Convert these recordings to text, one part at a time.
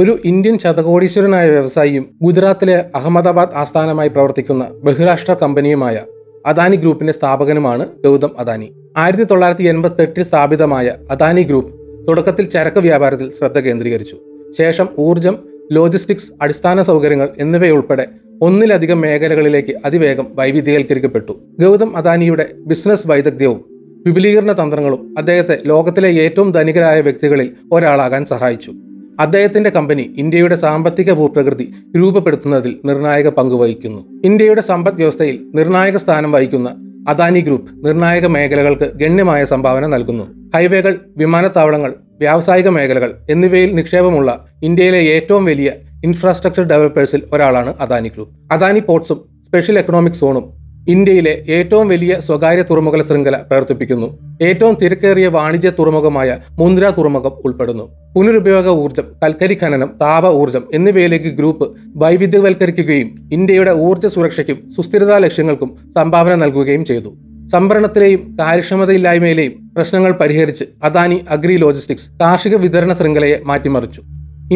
ഒരു ഇന്ത്യൻ ശതകോടീശ്വരനായ വ്യവസായിയും ഗുജറാത്തിലെ അഹമ്മദാബാദ് ആസ്ഥാനമായി പ്രവർത്തിക്കുന്ന ബഹുരാഷ്ട്ര കമ്പനിയുമായ അദാനി ഗ്രൂപ്പിന്റെ സ്ഥാപകനുമാണ് ഗൗതം അദാനി ആയിരത്തി തൊള്ളായിരത്തി എട്ടിൽ സ്ഥാപിതമായ അദാനി ഗ്രൂപ്പ് തുടക്കത്തിൽ ചരക്ക് വ്യാപാരത്തിൽ ശ്രദ്ധ കേന്ദ്രീകരിച്ചു ശേഷം ഊർജം ലോജിസ്റ്റിക്സ് അടിസ്ഥാന സൗകര്യങ്ങൾ എന്നിവയുൾപ്പെടെ ഒന്നിലധികം മേഖലകളിലേക്ക് അതിവേഗം വൈവിധ്യവൽക്കരിക്കപ്പെട്ടു ഗൗതം അദാനിയുടെ ബിസിനസ് വൈദഗ്ധ്യവും വിപുലീകരണ തന്ത്രങ്ങളും അദ്ദേഹത്തെ ലോകത്തിലെ ഏറ്റവും ധനികരായ വ്യക്തികളിൽ ഒരാളാകാൻ സഹായിച്ചു അദ്ദേഹത്തിന്റെ കമ്പനി ഇന്ത്യയുടെ സാമ്പത്തിക ഭൂപ്രകൃതി രൂപപ്പെടുത്തുന്നതിൽ നിർണായക പങ്ക് വഹിക്കുന്നു ഇന്ത്യയുടെ സമ്പദ് വ്യവസ്ഥയിൽ നിർണായക സ്ഥാനം വഹിക്കുന്ന അദാനി ഗ്രൂപ്പ് നിർണായക മേഖലകൾക്ക് ഗണ്യമായ സംഭാവന നൽകുന്നു ഹൈവേകൾ വിമാനത്താവളങ്ങൾ വ്യാവസായിക മേഖലകൾ എന്നിവയിൽ നിക്ഷേപമുള്ള ഇന്ത്യയിലെ ഏറ്റവും വലിയ ഇൻഫ്രാസ്ട്രക്ചർ ഡെവലപ്പേഴ്സിൽ ഒരാളാണ് അദാനി ഗ്രൂപ്പ് അദാനി പോർട്സും സ്പെഷ്യൽ എക്കണോമിക് സോണും ഇന്ത്യയിലെ ഏറ്റവും വലിയ സ്വകാര്യ തുറമുഖ ശൃംഖല പ്രവർത്തിപ്പിക്കുന്നു ഏറ്റവും തിരക്കേറിയ വാണിജ്യ തുറമുഖമായ മുന്ദ്ര തുറമുഖം ഉൾപ്പെടുന്നു പുനരുപയോഗ ഊർജ്ജം കൽക്കരി ഖനനം താപ ഊർജ്ജം എന്നിവയിലേക്ക് ഗ്രൂപ്പ് വൈവിധ്യവൽക്കരിക്കുകയും ഇന്ത്യയുടെ ഊർജ്ജ സുരക്ഷയ്ക്കും സുസ്ഥിരതാ ലക്ഷ്യങ്ങൾക്കും സംഭാവന നൽകുകയും ചെയ്തു സംഭരണത്തിലെയും കാര്യക്ഷമതയില്ലായ്മയിലെയും പ്രശ്നങ്ങൾ പരിഹരിച്ച് അദാനി അഗ്രി ലോജിസ്റ്റിക്സ് കാർഷിക വിതരണ ശൃംഖലയെ മാറ്റിമറിച്ചു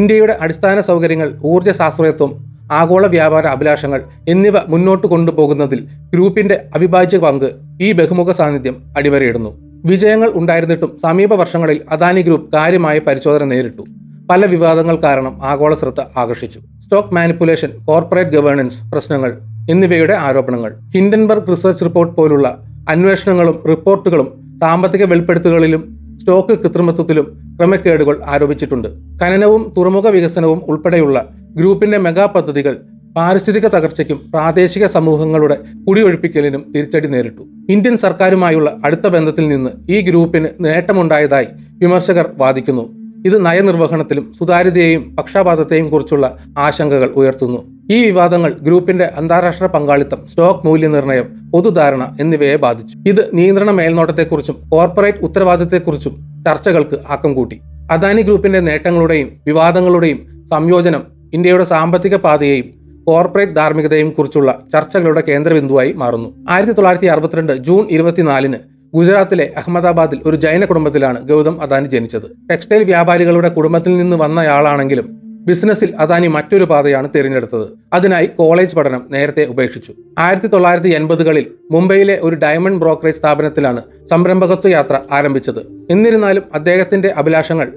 ഇന്ത്യയുടെ അടിസ്ഥാന സൗകര്യങ്ങൾ ഊർജ്ജ ശാസ്ത്രീയത്വം ആഗോള വ്യാപാര അഭിലാഷങ്ങൾ എന്നിവ മുന്നോട്ട് കൊണ്ടുപോകുന്നതിൽ ഗ്രൂപ്പിന്റെ അവിഭാജ്യ പങ്ക് ഈ ബഹുമുഖ സാന്നിധ്യം അടിവരയിടുന്നു വിജയങ്ങൾ ഉണ്ടായിരുന്നിട്ടും സമീപ വർഷങ്ങളിൽ അദാനി ഗ്രൂപ്പ് കാര്യമായ പരിശോധന നേരിട്ടു പല വിവാദങ്ങൾ കാരണം ആഗോള ശ്രദ്ധ ആകർഷിച്ചു സ്റ്റോക്ക് മാനിപ്പുലേഷൻ കോർപ്പറേറ്റ് ഗവേണൻസ് പ്രശ്നങ്ങൾ എന്നിവയുടെ ആരോപണങ്ങൾ ഹിൻഡൻബർഗ് റിസർച്ച് റിപ്പോർട്ട് പോലുള്ള അന്വേഷണങ്ങളും റിപ്പോർട്ടുകളും സാമ്പത്തിക വെളിപ്പെടുത്തലുകളിലും സ്റ്റോക്ക് കൃത്രിമത്വത്തിലും ക്രമക്കേടുകൾ ആരോപിച്ചിട്ടുണ്ട് ഖനനവും തുറമുഖ വികസനവും ഉൾപ്പെടെയുള്ള ഗ്രൂപ്പിന്റെ മെഗാ പദ്ധതികൾ പാരിസ്ഥിതിക തകർച്ചയ്ക്കും പ്രാദേശിക സമൂഹങ്ങളുടെ കുടിയൊഴിപ്പിക്കലിനും തിരിച്ചടി നേരിട്ടു ഇന്ത്യൻ സർക്കാരുമായുള്ള അടുത്ത ബന്ധത്തിൽ നിന്ന് ഈ ഗ്രൂപ്പിന് നേട്ടമുണ്ടായതായി വിമർശകർ വാദിക്കുന്നു ഇത് നയനിർവഹണത്തിലും സുതാര്യതയെയും പക്ഷപാതത്തെയും കുറിച്ചുള്ള ആശങ്കകൾ ഉയർത്തുന്നു ഈ വിവാദങ്ങൾ ഗ്രൂപ്പിന്റെ അന്താരാഷ്ട്ര പങ്കാളിത്തം സ്റ്റോക്ക് മൂല്യനിർണ്ണയം പൊതുധാരണ എന്നിവയെ ബാധിച്ചു ഇത് നിയന്ത്രണ മേൽനോട്ടത്തെക്കുറിച്ചും കോർപ്പറേറ്റ് ഉത്തരവാദിത്തത്തെക്കുറിച്ചും ചർച്ചകൾക്ക് ആക്കം കൂട്ടി അദാനി ഗ്രൂപ്പിന്റെ നേട്ടങ്ങളുടെയും വിവാദങ്ങളുടെയും സംയോജനം ഇന്ത്യയുടെ സാമ്പത്തിക പാതയെയും കോർപ്പറേറ്റ് ധാർമ്മികതയും കുറിച്ചുള്ള ചർച്ചകളുടെ കേന്ദ്രബിന്ദുവായി മാറുന്നു ആയിരത്തി തൊള്ളായിരത്തി അറുപത്തിരണ്ട് ജൂൺ ഇരുപത്തിനാലിന് ഗുജറാത്തിലെ അഹമ്മദാബാദിൽ ഒരു ജൈന കുടുംബത്തിലാണ് ഗൗതം അദാനി ജനിച്ചത് ടെക്സ്റ്റൈൽ വ്യാപാരികളുടെ കുടുംബത്തിൽ നിന്ന് വന്നയാളാണെങ്കിലും ബിസിനസ്സിൽ അദാനി മറ്റൊരു പാതയാണ് തിരഞ്ഞെടുത്തത് അതിനായി കോളേജ് പഠനം നേരത്തെ ഉപേക്ഷിച്ചു ആയിരത്തി തൊള്ളായിരത്തി എൺപതുകളിൽ മുംബൈയിലെ ഒരു ഡയമണ്ട് ബ്രോക്കറേജ് സ്ഥാപനത്തിലാണ് സംരംഭകത്വ യാത്ര ആരംഭിച്ചത് എന്നിരുന്നാലും അദ്ദേഹത്തിന്റെ അഭിലാഷങ്ങൾ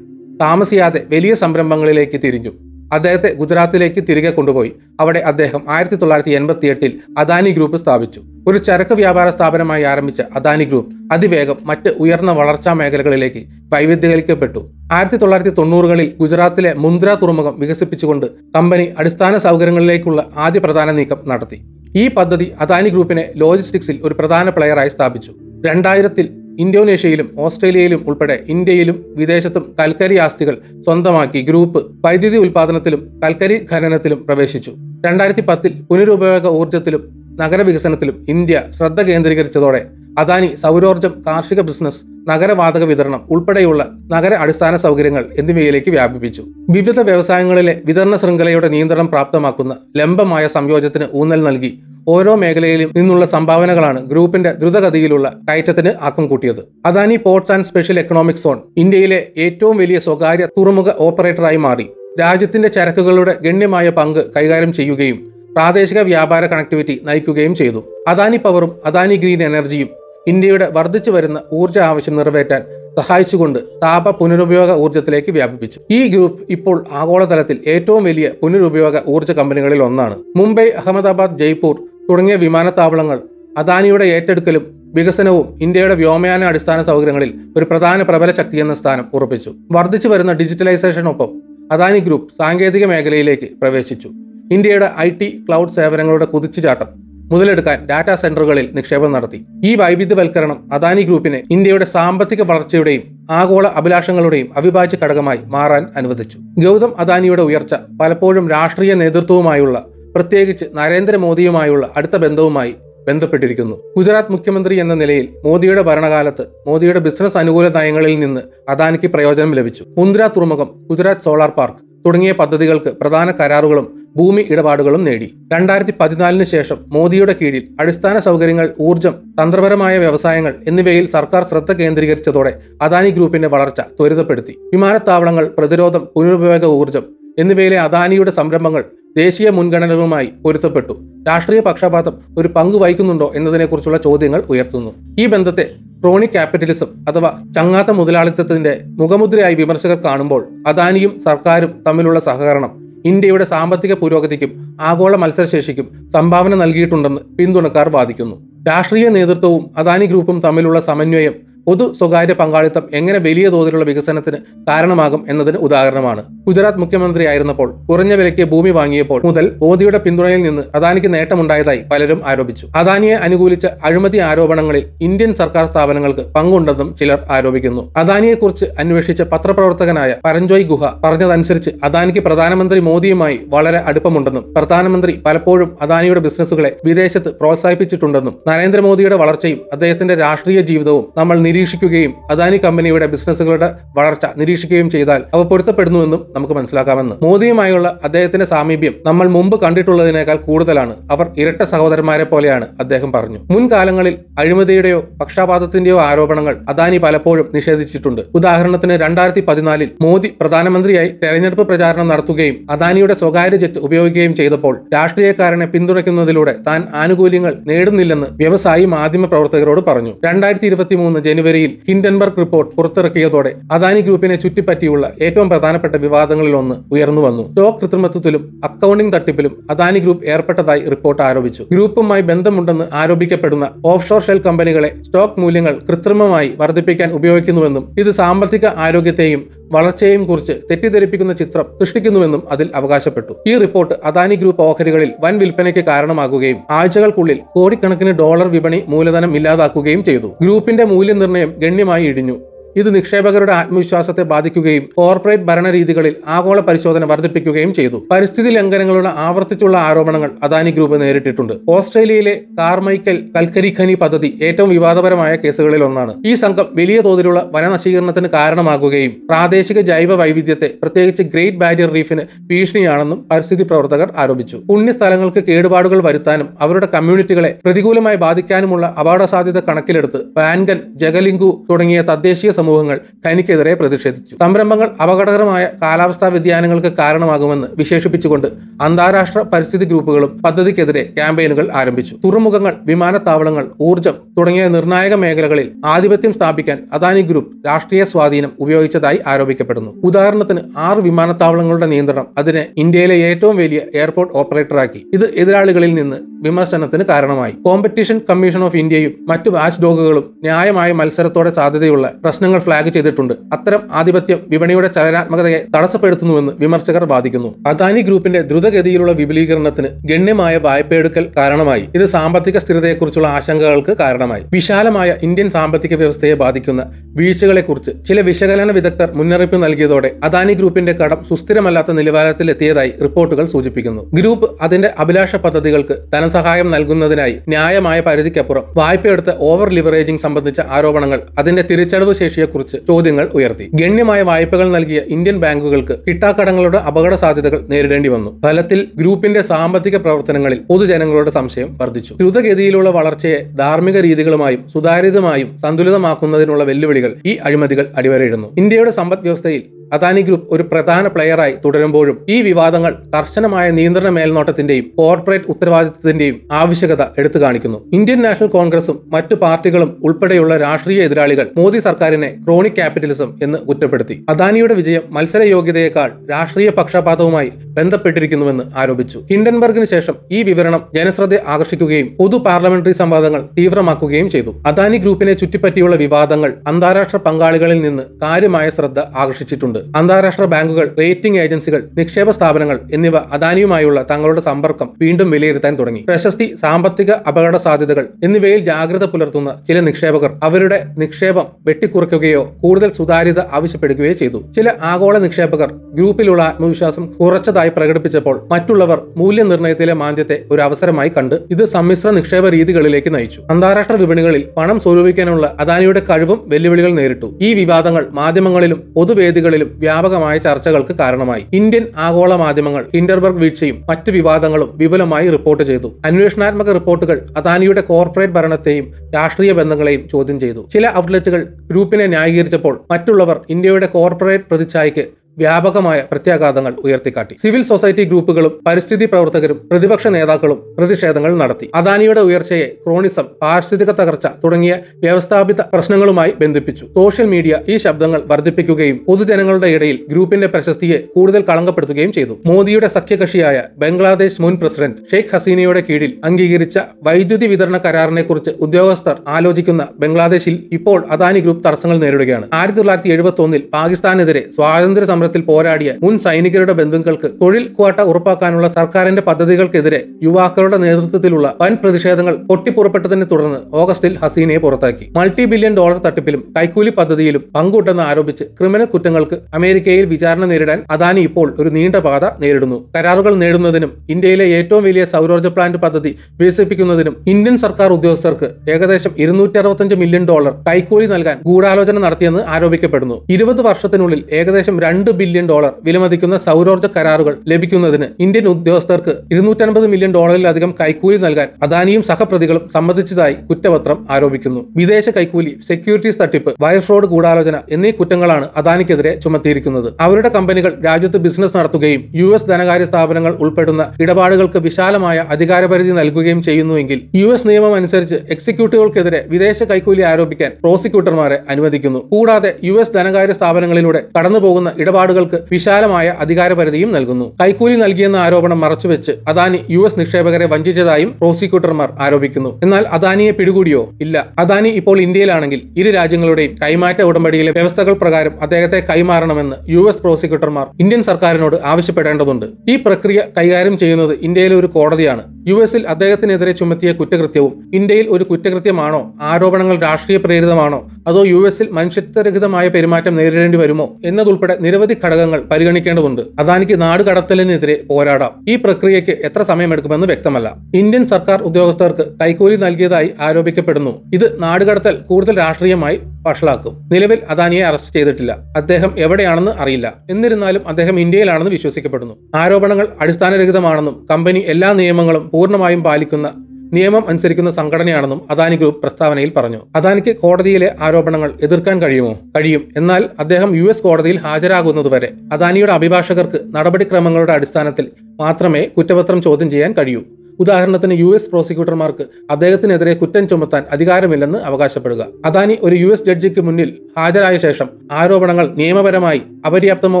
താമസിയാതെ വലിയ സംരംഭങ്ങളിലേക്ക് തിരിഞ്ഞു അദ്ദേഹത്തെ ഗുജറാത്തിലേക്ക് തിരികെ കൊണ്ടുപോയി അവിടെ അദ്ദേഹം ആയിരത്തി തൊള്ളായിരത്തി എൺപത്തി എട്ടിൽ അദാനി ഗ്രൂപ്പ് സ്ഥാപിച്ചു ഒരു ചരക്ക് വ്യാപാര സ്ഥാപനമായി ആരംഭിച്ച അദാനി ഗ്രൂപ്പ് അതിവേഗം മറ്റ് ഉയർന്ന വളർച്ചാ മേഖലകളിലേക്ക് വൈവിധ്യവൽക്കപ്പെട്ടു ആയിരത്തി തൊള്ളായിരത്തി തൊണ്ണൂറുകളിൽ ഗുജറാത്തിലെ മുന്ദ്ര തുറമുഖം വികസിപ്പിച്ചുകൊണ്ട് കമ്പനി അടിസ്ഥാന സൗകര്യങ്ങളിലേക്കുള്ള ആദ്യ പ്രധാന നീക്കം നടത്തി ഈ പദ്ധതി അദാനി ഗ്രൂപ്പിനെ ലോജിസ്റ്റിക്സിൽ ഒരു പ്രധാന പ്ലെയറായി സ്ഥാപിച്ചു രണ്ടായിരത്തിൽ ഇന്തോനേഷ്യയിലും ഓസ്ട്രേലിയയിലും ഉൾപ്പെടെ ഇന്ത്യയിലും വിദേശത്തും കൽക്കരി ആസ്തികൾ സ്വന്തമാക്കി ഗ്രൂപ്പ് വൈദ്യുതി ഉൽപാദനത്തിലും കൽക്കരി ഖനനത്തിലും പ്രവേശിച്ചു രണ്ടായിരത്തി പത്തിൽ പുനരുപയോഗ ഊർജ്ജത്തിലും നഗരവികസനത്തിലും ഇന്ത്യ ശ്രദ്ധ കേന്ദ്രീകരിച്ചതോടെ അദാനി സൗരോർജ്ജം കാർഷിക ബിസിനസ് നഗരവാതക വിതരണം ഉൾപ്പെടെയുള്ള നഗര അടിസ്ഥാന സൗകര്യങ്ങൾ എന്നിവയിലേക്ക് വ്യാപിപ്പിച്ചു വിവിധ വ്യവസായങ്ങളിലെ വിതരണ ശൃംഖലയുടെ നിയന്ത്രണം പ്രാപ്തമാക്കുന്ന ലംബമായ സംയോജനത്തിന് ഊന്നൽ നൽകി ഓരോ മേഖലയിലും നിന്നുള്ള സംഭാവനകളാണ് ഗ്രൂപ്പിന്റെ ദ്രുതഗതിയിലുള്ള കയറ്റത്തിന് ആക്കം കൂട്ടിയത് Adani ports and special economic zone ഇന്ത്യയിലെ ഏറ്റവും വലിയ സ്വകാര്യ തുറമുഖ ഓപ്പറേറ്ററായി മാറി രാജ്യത്തിന്റെ ചരക്കുകളുടെ ഗണ്യമായ പങ്ക് കൈകാര്യം ചെയ്യുകയും പ്രാദേശിക വ്യാപാര കണക്ടിവിറ്റി നയിക്കുകയും ചെയ്തു അദാനി പവറും അദാനി ഗ്രീൻ എനർജിയും ഇന്ത്യയുടെ വർദ്ധിച്ചു വരുന്ന ഊർജ്ജ ആവശ്യം നിറവേറ്റാൻ സഹായിച്ചുകൊണ്ട് താപ പുനരുപയോഗ ഊർജ്ജത്തിലേക്ക് വ്യാപിപ്പിച്ചു ഈ ഗ്രൂപ്പ് ഇപ്പോൾ ആഗോളതലത്തിൽ ഏറ്റവും വലിയ പുനരുപയോഗ ഊർജ്ജ കമ്പനികളിൽ ഒന്നാണ് മുംബൈ അഹമ്മദാബാദ് ജയ്പൂർ തുടങ്ങിയ വിമാനത്താവളങ്ങൾ അദാനിയുടെ ഏറ്റെടുക്കലും വികസനവും ഇന്ത്യയുടെ വ്യോമയാന അടിസ്ഥാന സൗകര്യങ്ങളിൽ ഒരു പ്രധാന പ്രബല ശക്തിയെന്ന സ്ഥാനം ഉറപ്പിച്ചു വർദ്ധിച്ചു വരുന്ന ഡിജിറ്റലൈസേഷനൊപ്പം അദാനി ഗ്രൂപ്പ് സാങ്കേതിക മേഖലയിലേക്ക് പ്രവേശിച്ചു ഇന്ത്യയുടെ ഐ ടി ക്ലൗഡ് സേവനങ്ങളുടെ കുതിച്ചുചാട്ടം മുതലെടുക്കാൻ ഡാറ്റാ സെന്ററുകളിൽ നിക്ഷേപം നടത്തി ഈ വൈവിധ്യവൽക്കരണം അദാനി ഗ്രൂപ്പിനെ ഇന്ത്യയുടെ സാമ്പത്തിക വളർച്ചയുടെയും ആഗോള അഭിലാഷങ്ങളുടെയും അവിഭാജ്യ ഘടകമായി മാറാൻ അനുവദിച്ചു ഗൗതം അദാനിയുടെ ഉയർച്ച പലപ്പോഴും രാഷ്ട്രീയ നേതൃത്വവുമായുള്ള പ്രത്യേകിച്ച് നരേന്ദ്രമോദിയുമായുള്ള അടുത്ത ബന്ധവുമായി ബന്ധപ്പെട്ടിരിക്കുന്നു ഗുജറാത്ത് മുഖ്യമന്ത്രി എന്ന നിലയിൽ മോദിയുടെ ഭരണകാലത്ത് മോദിയുടെ ബിസിനസ് അനുകൂല നയങ്ങളിൽ നിന്ന് അദാനിക്ക് പ്രയോജനം ലഭിച്ചു മുന്ദ്ര തുറമുഖം ഗുജറാത്ത് സോളാർ പാർക്ക് തുടങ്ങിയ പദ്ധതികൾക്ക് പ്രധാന കരാറുകളും ഭൂമി ഇടപാടുകളും നേടി രണ്ടായിരത്തി പതിനാലിന് ശേഷം മോദിയുടെ കീഴിൽ അടിസ്ഥാന സൗകര്യങ്ങൾ ഊർജം തന്ത്രപരമായ വ്യവസായങ്ങൾ എന്നിവയിൽ സർക്കാർ ശ്രദ്ധ കേന്ദ്രീകരിച്ചതോടെ അദാനി ഗ്രൂപ്പിന്റെ വളർച്ച ത്വരിതപ്പെടുത്തി വിമാനത്താവളങ്ങൾ പ്രതിരോധം പുനരുപയോഗ ഊർജം എന്നിവയിലെ അദാനിയുടെ സംരംഭങ്ങൾ ദേശീയ മുൻഗണനകളുമായി പൊരുത്തപ്പെട്ടു രാഷ്ട്രീയ പക്ഷപാതം ഒരു പങ്ക് വഹിക്കുന്നുണ്ടോ എന്നതിനെക്കുറിച്ചുള്ള ചോദ്യങ്ങൾ ഉയർത്തുന്നു ഈ ബന്ധത്തെ ക്രോണിക് ക്യാപിറ്റലിസം അഥവാ ചങ്ങാത്ത മുതലാളിത്തത്തിന്റെ മുഖമുദ്രയായി വിമർശകർ കാണുമ്പോൾ അദാനിയും സർക്കാരും തമ്മിലുള്ള സഹകരണം ഇന്ത്യയുടെ സാമ്പത്തിക പുരോഗതിക്കും ആഗോള മത്സരശേഷിക്കും സംഭാവന നൽകിയിട്ടുണ്ടെന്ന് പിന്തുണക്കാർ വാദിക്കുന്നു രാഷ്ട്രീയ നേതൃത്വവും അദാനി ഗ്രൂപ്പും തമ്മിലുള്ള സമന്വയം പൊതു സ്വകാര്യ പങ്കാളിത്തം എങ്ങനെ വലിയ തോതിലുള്ള വികസനത്തിന് കാരണമാകും എന്നതിന് ഉദാഹരണമാണ് ഗുജറാത്ത് മുഖ്യമന്ത്രിയായിരുന്നപ്പോൾ കുറഞ്ഞ വിലയ്ക്ക് ഭൂമി വാങ്ങിയപ്പോൾ മുതൽ മോദിയുടെ പിന്തുണയിൽ നിന്ന് അദാനിക്ക് നേട്ടമുണ്ടായതായി പലരും ആരോപിച്ചു അദാനിയെ അനുകൂലിച്ച അഴിമതി ആരോപണങ്ങളിൽ ഇന്ത്യൻ സർക്കാർ സ്ഥാപനങ്ങൾക്ക് പങ്കുണ്ടെന്നും ചിലർ ആരോപിക്കുന്നു അദാനിയെക്കുറിച്ച് അന്വേഷിച്ച പത്രപ്രവർത്തകനായ പരഞ്ജോയ് ഗുഹ പറഞ്ഞതനുസരിച്ച് അദാനിക്ക് പ്രധാനമന്ത്രി മോദിയുമായി വളരെ അടുപ്പമുണ്ടെന്നും പ്രധാനമന്ത്രി പലപ്പോഴും അദാനിയുടെ ബിസിനസ്സുകളെ വിദേശത്ത് പ്രോത്സാഹിപ്പിച്ചിട്ടുണ്ടെന്നും നരേന്ദ്രമോദിയുടെ വളർച്ചയും അദ്ദേഹത്തിന്റെ രാഷ്ട്രീയ ജീവിതവും നമ്മൾ നിരീക്ഷിക്കുകയും അദാനി കമ്പനിയുടെ ബിസിനസ്സുകളുടെ വളർച്ച നിരീക്ഷിക്കുകയും ചെയ്താൽ അവ പൊരുത്തപ്പെടുന്നുവെന്നും നമുക്ക് മനസ്സിലാക്കാമെന്ന് മോദിയുമായുള്ള അദ്ദേഹത്തിന്റെ സാമീപ്യം നമ്മൾ മുമ്പ് കണ്ടിട്ടുള്ളതിനേക്കാൾ കൂടുതലാണ് അവർ ഇരട്ട സഹോദരന്മാരെ പോലെയാണ് അദ്ദേഹം പറഞ്ഞു മുൻകാലങ്ങളിൽ അഴിമതിയുടെയോ പക്ഷാപാതത്തിന്റെയോ ആരോപണങ്ങൾ അദാനി പലപ്പോഴും നിഷേധിച്ചിട്ടുണ്ട് ഉദാഹരണത്തിന് രണ്ടായിരത്തി പതിനാലിൽ മോദി പ്രധാനമന്ത്രിയായി തെരഞ്ഞെടുപ്പ് പ്രചാരണം നടത്തുകയും അദാനിയുടെ സ്വകാര്യ ജെറ്റ് ഉപയോഗിക്കുകയും ചെയ്തപ്പോൾ രാഷ്ട്രീയക്കാരനെ പിന്തുണയ്ക്കുന്നതിലൂടെ താൻ ആനുകൂല്യങ്ങൾ നേടുന്നില്ലെന്ന് വ്യവസായി മാധ്യമ പ്രവർത്തകരോട് പറഞ്ഞു രണ്ടായിരത്തി ഇരുപത്തി മൂന്ന് ജനുവരി ജനുവരിയിൽ ഹിൻഡൻബർഗ് റിപ്പോർട്ട് പുറത്തിറക്കിയതോടെ അദാനി ഗ്രൂപ്പിനെ ചുറ്റിപ്പറ്റിയുള്ള ഏറ്റവും പ്രധാനപ്പെട്ട വിവാദങ്ങളിൽ ഒന്ന് ഉയർന്നു വന്നു സ്റ്റോക്ക് കൃത്രിമത്വത്തിലും അക്കൗണ്ടിംഗ് തട്ടിപ്പിലും അദാനി ഗ്രൂപ്പ് ഏർപ്പെട്ടതായി റിപ്പോർട്ട് ആരോപിച്ചു ഗ്രൂപ്പുമായി ബന്ധമുണ്ടെന്ന് ആരോപിക്കപ്പെടുന്ന ഓഫ്ഷോർ ഷെൽ കമ്പനികളെ സ്റ്റോക്ക് മൂല്യങ്ങൾ കൃത്രിമമായി വർദ്ധിപ്പിക്കാൻ ഉപയോഗിക്കുന്നുവെന്നും ഇത് സാമ്പത്തിക ആരോഗ്യത്തെയും വളർച്ചയെയും കുറിച്ച് തെറ്റിദ്ധരിപ്പിക്കുന്ന ചിത്രം സൃഷ്ടിക്കുന്നുവെന്നും അതിൽ അവകാശപ്പെട്ടു ഈ റിപ്പോർട്ട് അദാനി ഗ്രൂപ്പ് ഓഹരികളിൽ വൻ വിൽപ്പനയ്ക്ക് കാരണമാകുകയും ആഴ്ചകൾക്കുള്ളിൽ കോടിക്കണക്കിന് ഡോളർ വിപണി മൂലധനം ഇല്ലാതാക്കുകയും ചെയ്തു ഗ്രൂപ്പിന്റെ മൂല്യം നിർണയം ഗണ്യമായി ഇടിഞ്ഞു ഇത് നിക്ഷേപകരുടെ ആത്മവിശ്വാസത്തെ ബാധിക്കുകയും കോർപ്പറേറ്റ് ഭരണരീതികളിൽ ആഗോള പരിശോധന വർദ്ധിപ്പിക്കുകയും ചെയ്തു പരിസ്ഥിതി ലംഘനങ്ങളുടെ ആവർത്തിച്ചുള്ള ആരോപണങ്ങൾ അദാനി ഗ്രൂപ്പ് നേരിട്ടിട്ടുണ്ട് ഓസ്ട്രേലിയയിലെ കാർമൈക്കൽ കൽക്കരി ഖനി പദ്ധതി ഏറ്റവും വിവാദപരമായ കേസുകളിൽ ഒന്നാണ് ഈ സംഘം വലിയ തോതിലുള്ള വനനശീകരണത്തിന് കാരണമാകുകയും പ്രാദേശിക ജൈവ വൈവിധ്യത്തെ പ്രത്യേകിച്ച് ഗ്രേറ്റ് ബാരിയർ റീഫിന് ഭീഷണിയാണെന്നും പരിസ്ഥിതി പ്രവർത്തകർ ആരോപിച്ചു പുണ്യസ്ഥലങ്ങൾക്ക് സ്ഥലങ്ങൾക്ക് കേടുപാടുകൾ വരുത്താനും അവരുടെ കമ്മ്യൂണിറ്റികളെ പ്രതികൂലമായി ബാധിക്കാനുമുള്ള സാധ്യത കണക്കിലെടുത്ത് വാൻഗൻ ജഗലിംഗു തുടങ്ങിയ തദ്ദേശീയ സമൂഹങ്ങൾ ഖനിക്കെതിരെ പ്രതിഷേധിച്ചു സംരംഭങ്ങൾ അപകടകരമായ കാലാവസ്ഥാ വ്യതിയാനങ്ങൾക്ക് കാരണമാകുമെന്ന് വിശേഷിപ്പിച്ചുകൊണ്ട് അന്താരാഷ്ട്ര പരിസ്ഥിതി ഗ്രൂപ്പുകളും പദ്ധതിക്കെതിരെ ക്യാമ്പയിനുകൾ ആരംഭിച്ചു തുറമുഖങ്ങൾ വിമാനത്താവളങ്ങൾ ഊർജ്ജം തുടങ്ങിയ നിർണായക മേഖലകളിൽ ആധിപത്യം സ്ഥാപിക്കാൻ അദാനി ഗ്രൂപ്പ് രാഷ്ട്രീയ സ്വാധീനം ഉപയോഗിച്ചതായി ആരോപിക്കപ്പെടുന്നു ഉദാഹരണത്തിന് ആറ് വിമാനത്താവളങ്ങളുടെ നിയന്ത്രണം അതിനെ ഇന്ത്യയിലെ ഏറ്റവും വലിയ എയർപോർട്ട് ഓപ്പറേറ്ററാക്കി ഇത് എതിരാളികളിൽ നിന്ന് വിമർശനത്തിന് കാരണമായി കോമ്പറ്റീഷൻ കമ്മീഷൻ ഓഫ് ഇന്ത്യയും മറ്റു വാച്ച് ഡോഗുകളും ന്യായമായ മത്സരത്തോടെ സാധ്യതയുള്ള പ്രശ്നങ്ങൾ മാധ്യമങ്ങൾ ഫ്ളാഗ് ചെയ്തിട്ടുണ്ട് അത്തരം ആധിപത്യം വിപണിയുടെ ചലനാത്മകതയെ തടസ്സപ്പെടുത്തുന്നുവെന്ന് വിമർശകർ വാദിക്കുന്നു അദാനി ഗ്രൂപ്പിന്റെ ദ്രുതഗതിയിലുള്ള വിപുലീകരണത്തിന് ഗണ്യമായ വായ്പയെടുക്കൽ കാരണമായി ഇത് സാമ്പത്തിക സ്ഥിരതയെക്കുറിച്ചുള്ള ആശങ്കകൾക്ക് കാരണമായി വിശാലമായ ഇന്ത്യൻ സാമ്പത്തിക വ്യവസ്ഥയെ ബാധിക്കുന്ന വീഴ്ചകളെക്കുറിച്ച് ചില വിശകലന വിദഗ്ധർ മുന്നറിയിപ്പ് നൽകിയതോടെ അദാനി ഗ്രൂപ്പിന്റെ കടം സുസ്ഥിരമല്ലാത്ത നിലവാരത്തിലെത്തിയതായി റിപ്പോർട്ടുകൾ സൂചിപ്പിക്കുന്നു ഗ്രൂപ്പ് അതിന്റെ അഭിലാഷ പദ്ധതികൾക്ക് ധനസഹായം നൽകുന്നതിനായി ന്യായമായ പരിധിക്കപ്പുറം വായ്പയെടുത്ത് ഓവർ ലിവറേജിംഗ് സംബന്ധിച്ച ആരോപണങ്ങൾ അതിന്റെ തിരിച്ചടവ് ശേഷി കൃഷിയെക്കുറിച്ച് ചോദ്യങ്ങൾ ഉയർത്തി ഗണ്യമായ വായ്പകൾ നൽകിയ ഇന്ത്യൻ ബാങ്കുകൾക്ക് കിട്ടാക്കടങ്ങളുടെ അപകട സാധ്യതകൾ നേരിടേണ്ടി വന്നു ഫലത്തിൽ ഗ്രൂപ്പിന്റെ സാമ്പത്തിക പ്രവർത്തനങ്ങളിൽ പൊതുജനങ്ങളുടെ സംശയം വർദ്ധിച്ചു ദ്രുതഗതിയിലുള്ള വളർച്ചയെ ധാർമ്മിക രീതികളുമായും സുതാര്യതമായും സന്തുലിതമാക്കുന്നതിനുള്ള വെല്ലുവിളികൾ ഈ അഴിമതികൾ അടിവരയിടുന്നു ഇന്ത്യയുടെ സമ്പദ് വ്യവസ്ഥയിൽ അദാനി ഗ്രൂപ്പ് ഒരു പ്രധാന പ്ലെയറായി തുടരുമ്പോഴും ഈ വിവാദങ്ങൾ കർശനമായ നിയന്ത്രണ മേൽനോട്ടത്തിന്റെയും കോർപ്പറേറ്റ് ഉത്തരവാദിത്വത്തിന്റെയും ആവശ്യകത എടുത്തു കാണിക്കുന്നു ഇന്ത്യൻ നാഷണൽ കോൺഗ്രസും മറ്റു പാർട്ടികളും ഉൾപ്പെടെയുള്ള രാഷ്ട്രീയ എതിരാളികൾ മോദി സർക്കാരിനെ ക്രോണിക് ക്യാപിറ്റലിസം എന്ന് കുറ്റപ്പെടുത്തി അദാനിയുടെ വിജയം മത്സര യോഗ്യതയേക്കാൾ രാഷ്ട്രീയ പക്ഷപാതവുമായി ബന്ധപ്പെട്ടിരിക്കുന്നുവെന്ന് ആരോപിച്ചു ഹിൻഡൻബർഗിന് ശേഷം ഈ വിവരണം ജനശ്രദ്ധ ആകർഷിക്കുകയും പൊതു പാർലമെന്ററി സംവാദങ്ങൾ തീവ്രമാക്കുകയും ചെയ്തു അദാനി ഗ്രൂപ്പിനെ ചുറ്റിപ്പറ്റിയുള്ള വിവാദങ്ങൾ അന്താരാഷ്ട്ര പങ്കാളികളിൽ നിന്ന് കാര്യമായ ശ്രദ്ധ ആകർഷിച്ചിട്ടുണ്ട് അന്താരാഷ്ട്ര ബാങ്കുകൾ റേറ്റിംഗ് ഏജൻസികൾ നിക്ഷേപ സ്ഥാപനങ്ങൾ എന്നിവ അദാനിയുമായുള്ള തങ്ങളുടെ സമ്പർക്കം വീണ്ടും വിലയിരുത്താൻ തുടങ്ങി പ്രശസ്തി സാമ്പത്തിക അപകട സാധ്യതകൾ എന്നിവയിൽ ജാഗ്രത പുലർത്തുന്ന ചില നിക്ഷേപകർ അവരുടെ നിക്ഷേപം വെട്ടിക്കുറയ്ക്കുകയോ കൂടുതൽ സുതാര്യത ആവശ്യപ്പെടുകയോ ചെയ്തു ചില ആഗോള നിക്ഷേപകർ ഗ്രൂപ്പിലുള്ള ആത്മവിശ്വാസം കുറച്ചതായി ഉള്ളതായി പ്രകടിപ്പിച്ചപ്പോൾ മറ്റുള്ളവർ മൂല്യനിർണ്ണയത്തിലെ മാന്ദ്യത്തെ ഒരു അവസരമായി കണ്ട് ഇത് സമ്മിശ്ര നിക്ഷേപ രീതികളിലേക്ക് നയിച്ചു അന്താരാഷ്ട്ര വിപണികളിൽ പണം സ്വരൂപിക്കാനുള്ള അദാനിയുടെ കഴിവും വെല്ലുവിളികൾ നേരിട്ടു ഈ വിവാദങ്ങൾ മാധ്യമങ്ങളിലും പൊതുവേദികളിലും വ്യാപകമായ ചർച്ചകൾക്ക് കാരണമായി ഇന്ത്യൻ ആഗോള മാധ്യമങ്ങൾ ഹിൻഡർബർഗ് വീഴ്ചയും മറ്റ് വിവാദങ്ങളും വിപുലമായി റിപ്പോർട്ട് ചെയ്തു അന്വേഷണാത്മക റിപ്പോർട്ടുകൾ അദാനിയുടെ കോർപ്പറേറ്റ് ഭരണത്തെയും രാഷ്ട്രീയ ബന്ധങ്ങളെയും ചോദ്യം ചെയ്തു ചില ഔട്ട്ലെറ്റുകൾ ഗ്രൂപ്പിനെ ന്യായീകരിച്ചപ്പോൾ മറ്റുള്ളവർ ഇന്ത്യയുടെ കോർപ്പറേറ്റ് പ്രതിച്ഛായ്ക്ക് വ്യാപകമായ പ്രത്യാഘാതങ്ങൾ ഉയർത്തിക്കാട്ടി സിവിൽ സൊസൈറ്റി ഗ്രൂപ്പുകളും പരിസ്ഥിതി പ്രവർത്തകരും പ്രതിപക്ഷ നേതാക്കളും പ്രതിഷേധങ്ങൾ നടത്തി അദാനിയുടെ ഉയർച്ചയെ ക്രോണിസം പാരിസ്ഥിതിക തകർച്ച തുടങ്ങിയ വ്യവസ്ഥാപിത പ്രശ്നങ്ങളുമായി ബന്ധിപ്പിച്ചു സോഷ്യൽ മീഡിയ ഈ ശബ്ദങ്ങൾ വർദ്ധിപ്പിക്കുകയും പൊതുജനങ്ങളുടെ ഇടയിൽ ഗ്രൂപ്പിന്റെ പ്രശസ്തിയെ കൂടുതൽ കളങ്കപ്പെടുത്തുകയും ചെയ്തു മോദിയുടെ സഖ്യകക്ഷിയായ ബംഗ്ലാദേശ് മുൻ പ്രസിഡന്റ് ഷെയ്ഖ് ഹസീനയുടെ കീഴിൽ അംഗീകരിച്ച വൈദ്യുതി വിതരണ കരാറിനെക്കുറിച്ച് ഉദ്യോഗസ്ഥർ ആലോചിക്കുന്ന ബംഗ്ലാദേശിൽ ഇപ്പോൾ അദാനി ഗ്രൂപ്പ് തടസ്സങ്ങൾ നേരിടുകയാണ് ആയിരത്തി തൊള്ളായിരത്തി എഴുപത്തി ഒന്നിൽ പാകിസ്ഥാനെതിരെ സ്വാതന്ത്ര്യ സമരത്തിൽ പോരാടിയ മുൻ സൈനികരുടെ ബന്ധുക്കൾക്ക് തൊഴിൽ ക്വാട്ട ഉറപ്പാക്കാനുള്ള സർക്കാരിന്റെ പദ്ധതികൾക്കെതിരെ യുവാക്കളുടെ നേതൃത്വത്തിലുള്ള വൻ പ്രതിഷേധങ്ങൾ പൊട്ടിപ്പുറപ്പെട്ടതിനെ തുടർന്ന് ഓഗസ്റ്റിൽ ഹസീനയെ പുറത്താക്കി മൾട്ടി ബില്യൺ ഡോളർ തട്ടിപ്പിലും കൈക്കൂലി പദ്ധതിയിലും പങ്കുണ്ടെന്ന് ആരോപിച്ച് ക്രിമിനൽ കുറ്റങ്ങൾക്ക് അമേരിക്കയിൽ വിചാരണ നേരിടാൻ അദാനി ഇപ്പോൾ ഒരു നീണ്ട പാത നേരിടുന്നു കരാറുകൾ നേടുന്നതിനും ഇന്ത്യയിലെ ഏറ്റവും വലിയ സൗരോർജ്ജ പ്ലാന്റ് പദ്ധതി വികസിപ്പിക്കുന്നതിനും ഇന്ത്യൻ സർക്കാർ ഉദ്യോഗസ്ഥർക്ക് ഏകദേശം ഇരുന്നൂറ്റി മില്യൺ ഡോളർ കൈക്കൂലി നൽകാൻ ഗൂഢാലോചന നടത്തിയെന്ന് ആരോപിക്കപ്പെടുന്നു ഇരുപത് വർഷത്തിനുള്ളിൽ ഏകദേശം രണ്ട് ബില്യൺ ഡോളർ വിലമതിക്കുന്ന സൗരോർജ്ജ കരാറുകൾ ലഭിക്കുന്നതിന് ഇന്ത്യൻ ഉദ്യോഗസ്ഥർക്ക് ഇരുന്നൂറ്റൻപത് മില്യൺ ഡോളറിലധികം കൈക്കൂലി നൽകാൻ അദാനിയും സഹപ്രതികളും സമ്മതിച്ചതായി കുറ്റപത്രം ആരോപിക്കുന്നു വിദേശ കൈക്കൂലി സെക്യൂരിറ്റീസ് തട്ടിപ്പ് വയർ ഫ്രോഡ് ഗൂഢാലോചന എന്നീ കുറ്റങ്ങളാണ് അദാനിക്കെതിരെ ചുമത്തിയിരിക്കുന്നത് അവരുടെ കമ്പനികൾ രാജ്യത്ത് ബിസിനസ് നടത്തുകയും യു എസ് ധനകാര്യ സ്ഥാപനങ്ങൾ ഉൾപ്പെടുന്ന ഇടപാടുകൾക്ക് വിശാലമായ അധികാരപരിധി നൽകുകയും ചെയ്യുന്നുവെങ്കിൽ യു എസ് നിയമം അനുസരിച്ച് എക്സിക്യൂട്ടീവുകൾക്കെതിരെ വിദേശ കൈക്കൂലി ആരോപിക്കാൻ പ്രോസിക്യൂട്ടർമാരെ അനുവദിക്കുന്നു കൂടാതെ യു എസ് ധനകാര്യ സ്ഥാപനങ്ങളിലൂടെ കടന്നുപോകുന്ന ഇടപാട് ഇടപാടുകൾക്ക് വിശാലമായ അധികാരപരിധിയും നൽകുന്നു കൈക്കൂലി നൽകിയെന്ന ആരോപണം മറച്ചുവെച്ച് അദാനി യു എസ് നിക്ഷേപകരെ വഞ്ചിച്ചതായും പ്രോസിക്യൂട്ടർമാർ ആരോപിക്കുന്നു എന്നാൽ അദാനിയെ പിടികൂടിയോ ഇല്ല അദാനി ഇപ്പോൾ ഇന്ത്യയിലാണെങ്കിൽ ഇരു രാജ്യങ്ങളുടെയും കൈമാറ്റ ഉടമ്പടിയിലെ വ്യവസ്ഥകൾ പ്രകാരം അദ്ദേഹത്തെ കൈമാറണമെന്ന് യു എസ് പ്രോസിക്യൂട്ടർമാർ ഇന്ത്യൻ സർക്കാരിനോട് ആവശ്യപ്പെടേണ്ടതുണ്ട് ഈ പ്രക്രിയ കൈകാര്യം ചെയ്യുന്നത് ഇന്ത്യയിലെ ഒരു കോടതിയാണ് യു എസിൽ അദ്ദേഹത്തിനെതിരെ ചുമത്തിയ കുറ്റകൃത്യവും ഇന്ത്യയിൽ ഒരു കുറ്റകൃത്യമാണോ ആരോപണങ്ങൾ രാഷ്ട്രീയ പ്രേരിതമാണോ അതോ യു എസിൽ മനുഷ്യത്വരഹിതമായ പെരുമാറ്റം നേരിടേണ്ടി വരുമോ എന്നതുൾപ്പെടെ നിരവധി നിരവധി ഘടകങ്ങൾ പരിഗണിക്കേണ്ടതുണ്ട് അദാനിക്ക് നാട് കടത്തലിനെതിരെ പോരാടാം ഈ പ്രക്രിയയ്ക്ക് എത്ര സമയമെടുക്കുമെന്ന് വ്യക്തമല്ല ഇന്ത്യൻ സർക്കാർ ഉദ്യോഗസ്ഥർക്ക് കൈക്കൂലി നൽകിയതായി ആരോപിക്കപ്പെടുന്നു ഇത് നാടുകടത്തൽ കൂടുതൽ രാഷ്ട്രീയമായി വഷളാക്കും നിലവിൽ അദാനിയെ അറസ്റ്റ് ചെയ്തിട്ടില്ല അദ്ദേഹം എവിടെയാണെന്ന് അറിയില്ല എന്നിരുന്നാലും അദ്ദേഹം ഇന്ത്യയിലാണെന്ന് വിശ്വസിക്കപ്പെടുന്നു ആരോപണങ്ങൾ അടിസ്ഥാനരഹിതമാണെന്നും കമ്പനി എല്ലാ നിയമങ്ങളും പൂർണ്ണമായും പാലിക്കുന്ന നിയമം അനുസരിക്കുന്ന സംഘടനയാണെന്നും അദാനി ഗ്രൂപ്പ് പ്രസ്താവനയിൽ പറഞ്ഞു അദാനിക്ക് കോടതിയിലെ ആരോപണങ്ങൾ എതിർക്കാൻ കഴിയുമോ കഴിയും എന്നാൽ അദ്ദേഹം യു എസ് കോടതിയിൽ ഹാജരാകുന്നതുവരെ അദാനിയുടെ അഭിഭാഷകർക്ക് നടപടിക്രമങ്ങളുടെ അടിസ്ഥാനത്തിൽ മാത്രമേ കുറ്റപത്രം ചോദ്യം ചെയ്യാൻ കഴിയൂ ഉദാഹരണത്തിന് യു എസ് പ്രോസിക്യൂട്ടർമാർക്ക് അദ്ദേഹത്തിനെതിരെ കുറ്റം ചുമത്താൻ അധികാരമില്ലെന്ന് അവകാശപ്പെടുക അദാനി ഒരു യു എസ് ജഡ്ജിക്ക് മുന്നിൽ ഹാജരായ ശേഷം ആരോപണങ്ങൾ നിയമപരമായി അപര്യാപ്തമോ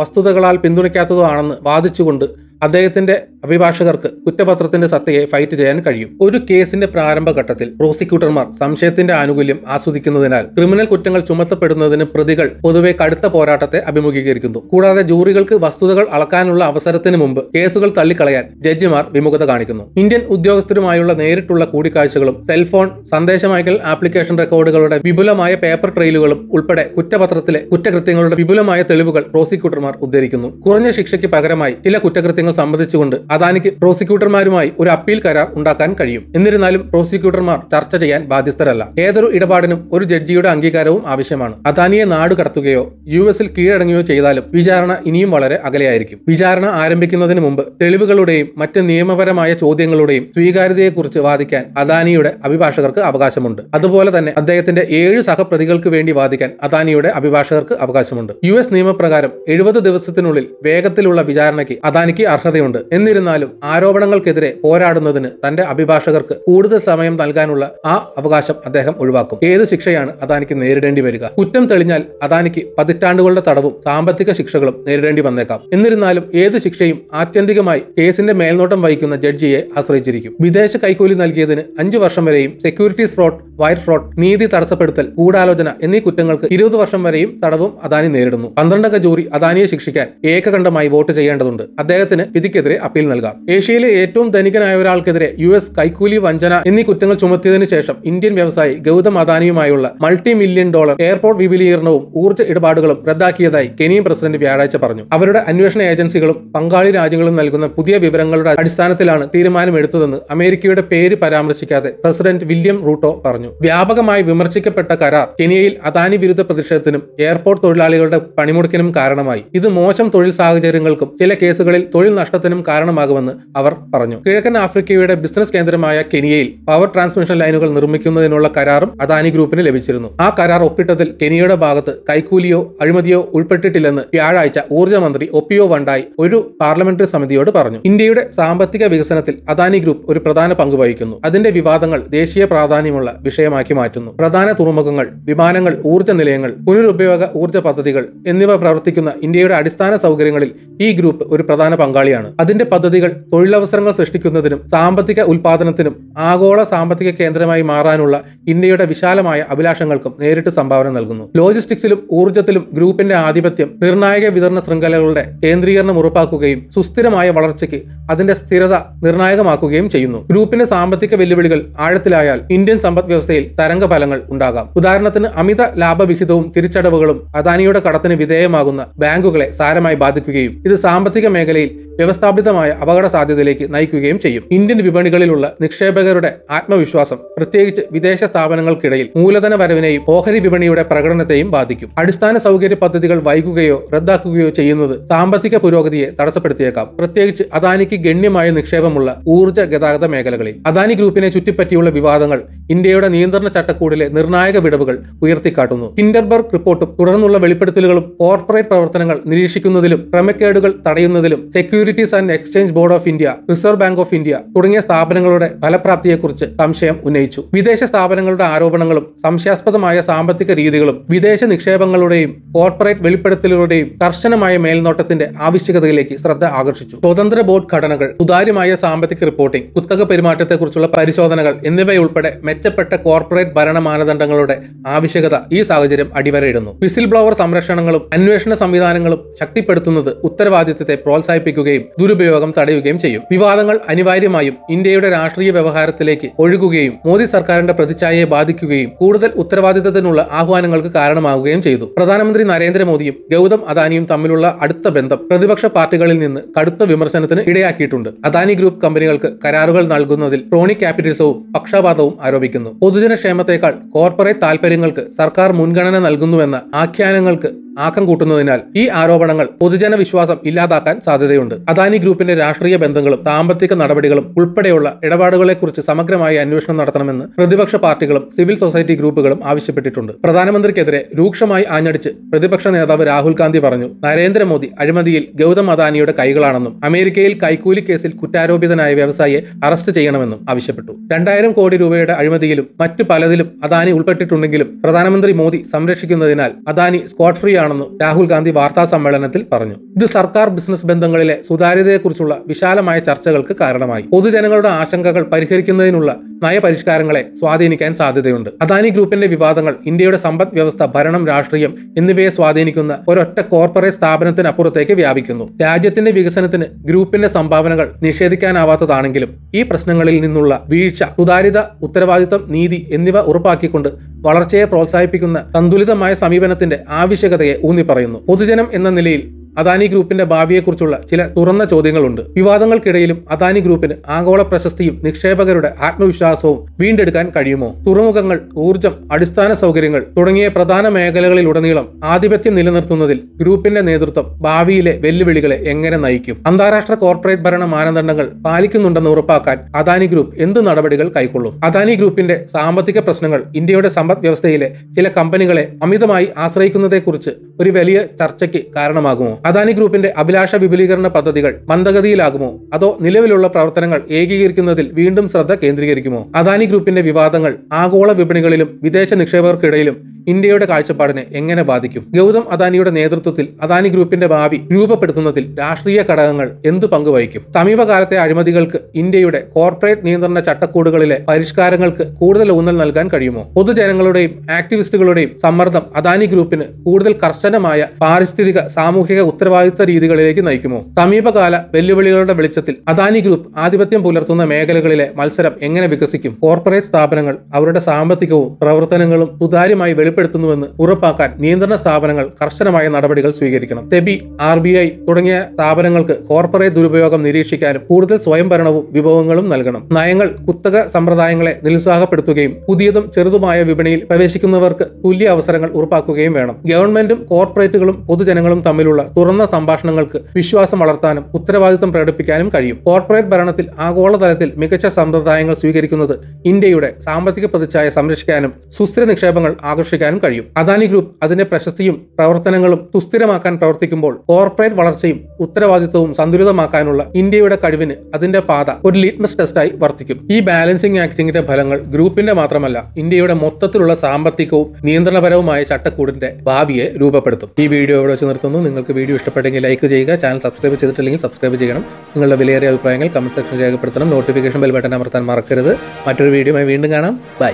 വസ്തുതകളാൽ പിന്തുണയ്ക്കാത്തതോ ആണെന്ന് വാദിച്ചുകൊണ്ട് അദ്ദേഹത്തിന്റെ അഭിഭാഷകർക്ക് കുറ്റപത്രത്തിന്റെ സത്യയെ ഫൈറ്റ് ചെയ്യാൻ കഴിയും ഒരു കേസിന്റെ പ്രാരംഭഘട്ടത്തിൽ പ്രോസിക്യൂട്ടർമാർ സംശയത്തിന്റെ ആനുകൂല്യം ആസ്വദിക്കുന്നതിനാൽ ക്രിമിനൽ കുറ്റങ്ങൾ ചുമത്തപ്പെടുന്നതിന് പ്രതികൾ പൊതുവെ കടുത്ത പോരാട്ടത്തെ അഭിമുഖീകരിക്കുന്നു കൂടാതെ ജൂറികൾക്ക് വസ്തുതകൾ അളക്കാനുള്ള അവസരത്തിന് മുമ്പ് കേസുകൾ തള്ളിക്കളയാൻ ജഡ്ജിമാർ വിമുഖത കാണിക്കുന്നു ഇന്ത്യൻ ഉദ്യോഗസ്ഥരുമായുള്ള നേരിട്ടുള്ള കൂടിക്കാഴ്ചകളും സെൽഫോൺ സന്ദേശമയക്കൽ ആപ്ലിക്കേഷൻ റെക്കോർഡുകളുടെ വിപുലമായ പേപ്പർ ട്രെയിലുകളും ഉൾപ്പെടെ കുറ്റപത്രത്തിലെ കുറ്റകൃത്യങ്ങളുടെ വിപുലമായ തെളിവുകൾ പ്രോസിക്യൂട്ടർമാർ ഉദ്ധരിക്കുന്നു കുറഞ്ഞ ശിക്ഷയ്ക്ക് പകരമായി ചില കുറ്റകൃത്യങ്ങൾ കാര്യങ്ങൾ സംബന്ധിച്ചുകൊണ്ട് അദാനിക്ക് പ്രോസിക്യൂട്ടർമാരുമായി ഒരു അപ്പീൽ കരാർ ഉണ്ടാക്കാൻ കഴിയും എന്നിരുന്നാലും പ്രോസിക്യൂട്ടർമാർ ചർച്ച ചെയ്യാൻ ബാധ്യസ്ഥരല്ല ഏതൊരു ഇടപാടിനും ഒരു ജഡ്ജിയുടെ അംഗീകാരവും ആവശ്യമാണ് അദാനിയെ നാട് കടത്തുകയോ യു എസിൽ കീഴടങ്ങുകയോ ചെയ്താലും വിചാരണ ഇനിയും വളരെ അകലെയായിരിക്കും വിചാരണ ആരംഭിക്കുന്നതിന് മുമ്പ് തെളിവുകളുടെയും മറ്റ് നിയമപരമായ ചോദ്യങ്ങളുടെയും സ്വീകാര്യതയെക്കുറിച്ച് വാദിക്കാൻ അദാനിയുടെ അഭിഭാഷകർക്ക് അവകാശമുണ്ട് അതുപോലെ തന്നെ അദ്ദേഹത്തിന്റെ ഏഴ് സഹപ്രതികൾക്ക് വേണ്ടി വാദിക്കാൻ അദാനിയുടെ അഭിഭാഷകർക്ക് അവകാശമുണ്ട് യു എസ് നിയമപ്രകാരം എഴുപത് ദിവസത്തിനുള്ളിൽ വേഗത്തിലുള്ള വിചാരണയ്ക്ക് അദാനിക്ക് അർഹതയുണ്ട് എന്നിരുന്നാലും ആരോപണങ്ങൾക്കെതിരെ പോരാടുന്നതിന് തന്റെ അഭിഭാഷകർക്ക് കൂടുതൽ സമയം നൽകാനുള്ള ആ അവകാശം അദ്ദേഹം ഒഴിവാക്കും ഏത് ശിക്ഷയാണ് അദാനിക്ക് നേരിടേണ്ടി വരിക കുറ്റം തെളിഞ്ഞാൽ അദാനിക്ക് പതിറ്റാണ്ടുകളുടെ തടവും സാമ്പത്തിക ശിക്ഷകളും നേരിടേണ്ടി വന്നേക്കാം എന്നിരുന്നാലും ഏത് ശിക്ഷയും ആത്യന്തികമായി കേസിന്റെ മേൽനോട്ടം വഹിക്കുന്ന ജഡ്ജിയെ ആശ്രയിച്ചിരിക്കും വിദേശ കൈക്കൂലി നൽകിയതിന് അഞ്ചു വർഷം വരെയും സെക്യൂരിറ്റീസ് ഫ്രോഡ് വയർ ഫ്രോഡ് നീതി തടസ്സപ്പെടുത്തൽ ഗൂഢാലോചന എന്നീ കുറ്റങ്ങൾക്ക് ഇരുപത് വർഷം വരെയും തടവും അദാനി നേരിടുന്നു പന്ത്രണ്ടംഗ ജൂറി അദാനിയെ ശിക്ഷിക്കാൻ ഏകകണ്ഠമായി വോട്ട് ചെയ്യേണ്ടതുണ്ട് അദ്ദേഹത്തിന് വിധിക്കെതിരെ അപ്പീൽ നൽകാം ഏഷ്യയിലെ ഏറ്റവും ധനികനായ ഒരാൾക്കെതിരെ യു എസ് കൈക്കൂലി വഞ്ചന എന്നീ കുറ്റങ്ങൾ ചുമത്തിയതിനു ശേഷം ഇന്ത്യൻ വ്യവസായി ഗൗതം അദാനിയുമായുള്ള മൾട്ടി മില്യൺ ഡോളർ എയർപോർട്ട് വിപുലീകരണവും ഊർജ്ജ ഇടപാടുകളും റദ്ദാക്കിയതായി കെനിയൻ പ്രസിഡന്റ് വ്യാഴാഴ്ച പറഞ്ഞു അവരുടെ അന്വേഷണ ഏജൻസികളും പങ്കാളി രാജ്യങ്ങളും നൽകുന്ന പുതിയ വിവരങ്ങളുടെ അടിസ്ഥാനത്തിലാണ് തീരുമാനമെടുത്തതെന്ന് അമേരിക്കയുടെ പേര് പരാമർശിക്കാതെ പ്രസിഡന്റ് വില്യം റൂട്ടോ പറഞ്ഞു വ്യാപകമായി വിമർശിക്കപ്പെട്ട കരാർ കെനിയയിൽ അദാനി വിരുദ്ധ പ്രതിഷേധത്തിനും എയർപോർട്ട് തൊഴിലാളികളുടെ പണിമുടക്കിനും കാരണമായി ഇത് മോശം തൊഴിൽ സാഹചര്യങ്ങൾക്കും ചില കേസുകളിൽ തൊഴിൽ നഷ്ടത്തിനും കാരണമാകുമെന്ന് അവർ പറഞ്ഞു കിഴക്കൻ ആഫ്രിക്കയുടെ ബിസിനസ് കേന്ദ്രമായ കെനിയയിൽ പവർ ട്രാൻസ്മിഷൻ ലൈനുകൾ നിർമ്മിക്കുന്നതിനുള്ള കരാറും അദാനി ഗ്രൂപ്പിന് ലഭിച്ചിരുന്നു ആ കരാർ ഒപ്പിട്ടതിൽ കെനിയയുടെ ഭാഗത്ത് കൈക്കൂലിയോ അഴിമതിയോ ഉൾപ്പെട്ടിട്ടില്ലെന്ന് വ്യാഴാഴ്ച ഊർജ്ജമന്ത്രി ഒപ്പിയോ വണ്ടായി ഒരു പാർലമെന്ററി സമിതിയോട് പറഞ്ഞു ഇന്ത്യയുടെ സാമ്പത്തിക വികസനത്തിൽ അദാനി ഗ്രൂപ്പ് ഒരു പ്രധാന പങ്ക് വഹിക്കുന്നു അതിന്റെ വിവാദങ്ങൾ ദേശീയ പ്രാധാന്യമുള്ള വിഷയമാക്കി മാറ്റുന്നു പ്രധാന തുറമുഖങ്ങൾ വിമാനങ്ങൾ ഊർജ്ജ നിലയങ്ങൾ പുനരുപയോഗ ഊർജ്ജ പദ്ധതികൾ എന്നിവ പ്രവർത്തിക്കുന്ന ഇന്ത്യയുടെ അടിസ്ഥാന സൗകര്യങ്ങളിൽ ഈ ഗ്രൂപ്പ് ഒരു പ്രധാന പങ്കാളി പങ്കാളിയാണ് അതിന്റെ പദ്ധതികൾ തൊഴിലവസരങ്ങൾ സൃഷ്ടിക്കുന്നതിനും സാമ്പത്തിക ഉൽപാദനത്തിനും ആഗോള സാമ്പത്തിക കേന്ദ്രമായി മാറാനുള്ള ഇന്ത്യയുടെ വിശാലമായ അഭിലാഷങ്ങൾക്കും നേരിട്ട് സംഭാവന നൽകുന്നു ലോജിസ്റ്റിക്സിലും ഊർജ്ജത്തിലും ഗ്രൂപ്പിന്റെ ആധിപത്യം നിർണായക വിതരണ ശൃംഖലകളുടെ കേന്ദ്രീകരണം ഉറപ്പാക്കുകയും സുസ്ഥിരമായ വളർച്ചയ്ക്ക് അതിന്റെ സ്ഥിരത നിർണായകമാക്കുകയും ചെയ്യുന്നു ഗ്രൂപ്പിന്റെ സാമ്പത്തിക വെല്ലുവിളികൾ ആഴത്തിലായാൽ ഇന്ത്യൻ സമ്പദ് വ്യവസ്ഥയിൽ തരംഗഫലങ്ങൾ ഉണ്ടാകാം ഉദാഹരണത്തിന് അമിത ലാഭവിഹിതവും തിരിച്ചടവുകളും അദാനിയുടെ കടത്തിന് വിധേയമാകുന്ന ബാങ്കുകളെ സാരമായി ബാധിക്കുകയും ഇത് സാമ്പത്തിക മേഖലയിൽ വ്യവസ്ഥാപിതമായ അപകട സാധ്യതയിലേക്ക് നയിക്കുകയും ചെയ്യും ഇന്ത്യൻ വിപണികളിലുള്ള നിക്ഷേപകരുടെ ആത്മവിശ്വാസം പ്രത്യേകിച്ച് വിദേശ സ്ഥാപനങ്ങൾക്കിടയിൽ മൂലധന വരവിനെയും ഓഹരി വിപണിയുടെ പ്രകടനത്തെയും ബാധിക്കും അടിസ്ഥാന സൗകര്യ പദ്ധതികൾ വൈകുകയോ റദ്ദാക്കുകയോ ചെയ്യുന്നത് സാമ്പത്തിക പുരോഗതിയെ തടസ്സപ്പെടുത്തിയേക്കാം പ്രത്യേകിച്ച് അദാനിക്ക് ഗണ്യമായ നിക്ഷേപമുള്ള ഊർജ്ജ ഗതാഗത മേഖലകളിൽ അദാനി ഗ്രൂപ്പിനെ ചുറ്റിപ്പറ്റിയുള്ള വിവാദങ്ങൾ ഇന്ത്യയുടെ നിയന്ത്രണ ചട്ടക്കൂടിലെ നിർണായക വിടവുകൾ ഉയർത്തിക്കാട്ടുന്നു ഹിൻഡർബർഗ് റിപ്പോർട്ടും തുടർന്നുള്ള വെളിപ്പെടുത്തലുകളും കോർപ്പറേറ്റ് പ്രവർത്തനങ്ങൾ നിരീക്ഷിക്കുന്നതിലും ക്രമക്കേടുകൾ തടയുന്നതിലും securities and exchange board of India reserve bank of India തുടങ്ങിയ സ്ഥാപനങ്ങളുടെ ഫലപ്രാപ്തിയെക്കുറിച്ച് സംശയം ഉന്നയിച്ചു വിദേശ സ്ഥാപനങ്ങളുടെ ആരോപണങ്ങളും സംശയാസ്പദമായ സാമ്പത്തിക രീതികളും വിദേശ നിക്ഷേപങ്ങളുടെയും കോർപ്പറേറ്റ് വെളിപ്പെടുത്തലുകളുടെയും കർശനമായ മേൽനോട്ടത്തിന്റെ ആവശ്യകതയിലേക്ക് ശ്രദ്ധ ആകർഷിച്ചു സ്വതന്ത്ര ബോർഡ് ഘടനകൾ സുതാര്യമായ സാമ്പത്തിക റിപ്പോർട്ടിംഗ് കുത്തക പെരുമാറ്റത്തെക്കുറിച്ചുള്ള പരിശോധനകൾ എന്നിവയുൾപ്പെടെ മെച്ചപ്പെട്ട കോർപ്പറേറ്റ് ഭരണ മാനദണ്ഡങ്ങളുടെ ആവശ്യകത ഈ സാഹചര്യം അടിവരയിടുന്നു വിസിൽ ബ്ലോവർ സംരക്ഷണങ്ങളും അന്വേഷണ സംവിധാനങ്ങളും ശക്തിപ്പെടുത്തുന്നത് ഉത്തരവാദിത്തത്തെ പ്രോത്സാഹിപ്പിക്കുകയും ദുരുപയോഗം തടയുകയും ചെയ്യും വിവാദങ്ങൾ അനിവാര്യമായും ഇന്ത്യയുടെ രാഷ്ട്രീയ വ്യവഹാരത്തിലേക്ക് ഒഴുകുകയും മോദി സർക്കാരിന്റെ പ്രതിച്ഛായയെ ബാധിക്കുകയും കൂടുതൽ ഉത്തരവാദിത്തത്തിനുള്ള ആഹ്വാനങ്ങൾക്ക് കാരണമാവുകയും ചെയ്തു പ്രധാനമന്ത്രി നരേന്ദ്രമോദിയും ഗൗതം അദാനിയും തമ്മിലുള്ള അടുത്ത ബന്ധം പ്രതിപക്ഷ പാർട്ടികളിൽ നിന്ന് കടുത്ത വിമർശനത്തിന് ഇടയാക്കിയിട്ടുണ്ട് അദാനി ഗ്രൂപ്പ് കമ്പനികൾക്ക് കരാറുകൾ നൽകുന്നതിൽ ക്രോണിക് ക്യാപിറ്റലിസവും പക്ഷപാതവും ആരോപിക്കും സംഭവിക്കുന്നു പൊതുജനക്ഷേമത്തെക്കാൾ കോർപ്പറേറ്റ് താൽപര്യങ്ങൾക്ക് സർക്കാർ മുൻഗണന നൽകുന്നുവെന്ന ആഖ്യാനങ്ങൾക്ക് ആക്കം കൂട്ടുന്നതിനാൽ ഈ ആരോപണങ്ങൾ പൊതുജന വിശ്വാസം ഇല്ലാതാക്കാൻ സാധ്യതയുണ്ട് അദാനി ഗ്രൂപ്പിന്റെ രാഷ്ട്രീയ ബന്ധങ്ങളും സാമ്പത്തിക നടപടികളും ഉൾപ്പെടെയുള്ള ഇടപാടുകളെക്കുറിച്ച് സമഗ്രമായ അന്വേഷണം നടത്തണമെന്ന് പ്രതിപക്ഷ പാർട്ടികളും സിവിൽ സൊസൈറ്റി ഗ്രൂപ്പുകളും ആവശ്യപ്പെട്ടിട്ടുണ്ട് പ്രധാനമന്ത്രിക്കെതിരെ രൂക്ഷമായി ആഞ്ഞടിച്ച് പ്രതിപക്ഷ നേതാവ് രാഹുൽ ഗാന്ധി പറഞ്ഞു നരേന്ദ്രമോദി അഴിമതിയിൽ ഗൗതം അദാനിയുടെ കൈകളാണെന്നും അമേരിക്കയിൽ കൈക്കൂലി കേസിൽ കുറ്റാരോപിതനായ വ്യവസായിയെ അറസ്റ്റ് ചെയ്യണമെന്നും ആവശ്യപ്പെട്ടു രണ്ടായിരം കോടി രൂപയുടെ അഴിമതിയിലും മറ്റു പലതിലും അദാനി ഉൾപ്പെട്ടിട്ടുണ്ടെങ്കിലും പ്രധാനമന്ത്രി മോദി സംരക്ഷിക്കുന്നതിനാൽ അദാനി സ്കോട്ട് ഫ്രീ ആണ് തന്നെയാണെന്ന് രാഹുൽ ഗാന്ധി വാർത്താ സമ്മേളനത്തിൽ പറഞ്ഞു ഇത് സർക്കാർ ബിസിനസ് ബന്ധങ്ങളിലെ സുതാര്യതയെക്കുറിച്ചുള്ള വിശാലമായ ചർച്ചകൾക്ക് കാരണമായി പൊതുജനങ്ങളുടെ ആശങ്കകൾ പരിഹരിക്കുന്നതിനുള്ള നയപരിഷ്കാരങ്ങളെ സ്വാധീനിക്കാൻ സാധ്യതയുണ്ട് അദാനി ഗ്രൂപ്പിന്റെ വിവാദങ്ങൾ ഇന്ത്യയുടെ സമ്പദ് വ്യവസ്ഥ ഭരണം രാഷ്ട്രീയം എന്നിവയെ സ്വാധീനിക്കുന്ന ഒരൊറ്റ കോർപ്പറേറ്റ് സ്ഥാപനത്തിനപ്പുറത്തേക്ക് വ്യാപിക്കുന്നു രാജ്യത്തിന്റെ വികസനത്തിന് ഗ്രൂപ്പിന്റെ സംഭാവനകൾ നിഷേധിക്കാനാവാത്തതാണെങ്കിലും ഈ പ്രശ്നങ്ങളിൽ നിന്നുള്ള വീഴ്ച സുതാര്യത ഉത്തരവാദിത്തം നീതി എന്നിവ ഉറപ്പാക്കിക്കൊണ്ട് വളർച്ചയെ പ്രോത്സാഹിപ്പിക്കുന്ന സന്തുലിതമായ സമീപനത്തിന്റെ ആവശ്യകതയെ ഊന്നിപ്പറയുന്നു പൊതുജനം എന്ന നിലയിൽ അദാനി ഗ്രൂപ്പിന്റെ ഭാവിയെക്കുറിച്ചുള്ള ചില തുറന്ന ചോദ്യങ്ങളുണ്ട് വിവാദങ്ങൾക്കിടയിലും അദാനി ഗ്രൂപ്പിന് ആഗോള പ്രശസ്തിയും നിക്ഷേപകരുടെ ആത്മവിശ്വാസവും വീണ്ടെടുക്കാൻ കഴിയുമോ തുറമുഖങ്ങൾ ഊർജം അടിസ്ഥാന സൗകര്യങ്ങൾ തുടങ്ങിയ പ്രധാന മേഖലകളിലുടനീളം ആധിപത്യം നിലനിർത്തുന്നതിൽ ഗ്രൂപ്പിന്റെ നേതൃത്വം ഭാവിയിലെ വെല്ലുവിളികളെ എങ്ങനെ നയിക്കും അന്താരാഷ്ട്ര കോർപ്പറേറ്റ് ഭരണ മാനദണ്ഡങ്ങൾ പാലിക്കുന്നുണ്ടെന്ന് ഉറപ്പാക്കാൻ അദാനി ഗ്രൂപ്പ് എന്ത് നടപടികൾ കൈക്കൊള്ളും അദാനി ഗ്രൂപ്പിന്റെ സാമ്പത്തിക പ്രശ്നങ്ങൾ ഇന്ത്യയുടെ സമ്പദ് വ്യവസ്ഥയിലെ ചില കമ്പനികളെ അമിതമായി ആശ്രയിക്കുന്നതേക്കുറിച്ച് ഒരു വലിയ ചർച്ചയ്ക്ക് കാരണമാകുമോ അദാനി ഗ്രൂപ്പിന്റെ അഭിലാഷ വിപുലീകരണ പദ്ധതികൾ മന്ദഗതിയിലാകുമോ അതോ നിലവിലുള്ള പ്രവർത്തനങ്ങൾ ഏകീകരിക്കുന്നതിൽ വീണ്ടും ശ്രദ്ധ കേന്ദ്രീകരിക്കുമോ അദാനി ഗ്രൂപ്പിന്റെ വിവാദങ്ങൾ ആഗോള വിപണികളിലും വിദേശ നിക്ഷേപകർക്കിടയിലും ഇന്ത്യയുടെ കാഴ്ചപ്പാടിനെ എങ്ങനെ ബാധിക്കും ഗൗതം അദാനിയുടെ നേതൃത്വത്തിൽ അദാനി ഗ്രൂപ്പിന്റെ ഭാവി രൂപപ്പെടുത്തുന്നതിൽ രാഷ്ട്രീയ ഘടകങ്ങൾ എന്തു പങ്കുവഹിക്കും സമീപകാലത്തെ അഴിമതികൾക്ക് ഇന്ത്യയുടെ കോർപ്പറേറ്റ് നിയന്ത്രണ ചട്ടക്കൂടുകളിലെ പരിഷ്കാരങ്ങൾക്ക് കൂടുതൽ ഊന്നൽ നൽകാൻ കഴിയുമോ പൊതുജനങ്ങളുടെയും ആക്ടിവിസ്റ്റുകളുടെയും സമ്മർദ്ദം അദാനി ഗ്രൂപ്പിന് കൂടുതൽ കർശനമായ പാരിസ്ഥിതിക സാമൂഹിക ഉത്തരവാദിത്ത രീതികളിലേക്ക് നയിക്കുമോ സമീപകാല വെല്ലുവിളികളുടെ വെളിച്ചത്തിൽ അദാനി ഗ്രൂപ്പ് ആധിപത്യം പുലർത്തുന്ന മേഖലകളിലെ മത്സരം എങ്ങനെ വികസിക്കും കോർപ്പറേറ്റ് സ്ഥാപനങ്ങൾ അവരുടെ സാമ്പത്തികവും പ്രവർത്തനങ്ങളും സുതാര്യമായി വെളിപ്പെടുത്തുന്നുവെന്ന് ഉറപ്പാക്കാൻ നിയന്ത്രണ സ്ഥാപനങ്ങൾ കർശനമായ നടപടികൾ സ്വീകരിക്കണം സെബി ആർ ബി ഐ തുടങ്ങിയ സ്ഥാപനങ്ങൾക്ക് കോർപ്പറേറ്റ് ദുരുപയോഗം നിരീക്ഷിക്കാനും കൂടുതൽ സ്വയംഭരണവും വിഭവങ്ങളും നൽകണം നയങ്ങൾ കുത്തക സമ്പ്രദായങ്ങളെ നിരുത്സാഹപ്പെടുത്തുകയും പുതിയതും ചെറുതുമായ വിപണിയിൽ പ്രവേശിക്കുന്നവർക്ക് തുല്യ അവസരങ്ങൾ ഉറപ്പാക്കുകയും വേണം ഗവൺമെന്റും കോർപ്പറേറ്റുകളും പൊതുജനങ്ങളും തമ്മിലുള്ള തുറന്ന സംഭാഷണങ്ങൾക്ക് വിശ്വാസം വളർത്താനും ഉത്തരവാദിത്തം പ്രകടിപ്പിക്കാനും കഴിയും കോർപ്പറേറ്റ് ഭരണത്തിൽ ആഗോളതലത്തിൽ മികച്ച സമ്പ്രദായങ്ങൾ സ്വീകരിക്കുന്നത് ഇന്ത്യയുടെ സാമ്പത്തിക പ്രതിച്ഛായ സംരക്ഷിക്കാനും സുസ്ഥിര നിക്ഷേപങ്ങൾ ആകർഷിക്കാനും കഴിയും അദാനി ഗ്രൂപ്പ് അതിന്റെ പ്രശസ്തിയും പ്രവർത്തനങ്ങളും സുസ്ഥിരമാക്കാൻ പ്രവർത്തിക്കുമ്പോൾ കോർപ്പറേറ്റ് വളർച്ചയും ഉത്തരവാദിത്വവും സന്തുലിതമാക്കാനുള്ള ഇന്ത്യയുടെ കഴിവിന് അതിന്റെ പാത ഒരു ലീറ്റ്മസ് ടെസ്റ്റായി വർത്തിക്കും ഈ ബാലൻസിംഗ് ആക്ടിങ്ങിന്റെ ഫലങ്ങൾ ഗ്രൂപ്പിന്റെ മാത്രമല്ല ഇന്ത്യയുടെ മൊത്തത്തിലുള്ള സാമ്പത്തികവും നിയന്ത്രണപരവുമായ ചട്ടക്കൂടിന്റെ ഭാവിയെ രൂപപ്പെടുത്തും ഈ വീഡിയോ എവിടെ വെച്ച് നിർത്തുന്നു നിങ്ങൾക്ക് വീഡിയോ വീഡിയോ ഇഷ്ടപ്പെട്ടെങ്കിൽ ലൈക്ക് ചെയ്യുക ചാനൽ സബ്സ്ക്രൈബ് ചെയ്തിട്ടില്ലെങ്കിൽ സബ്സ്ക്രൈബ് ചെയ്യണം നിങ്ങളുടെ വിലയേറിയ അഭിപ്രായങ്ങൾ കമൻറ്റ് സെക്ഷനിൽ രേഖപ്പെടുത്തണം നോട്ടിഫിക്കേഷൻ ബെൽ ബട്ടൺ അമർത്താൻ മറക്കരുത് മറ്റൊരു വീഡിയോയുമായി വീണ്ടും കാണാം ബൈ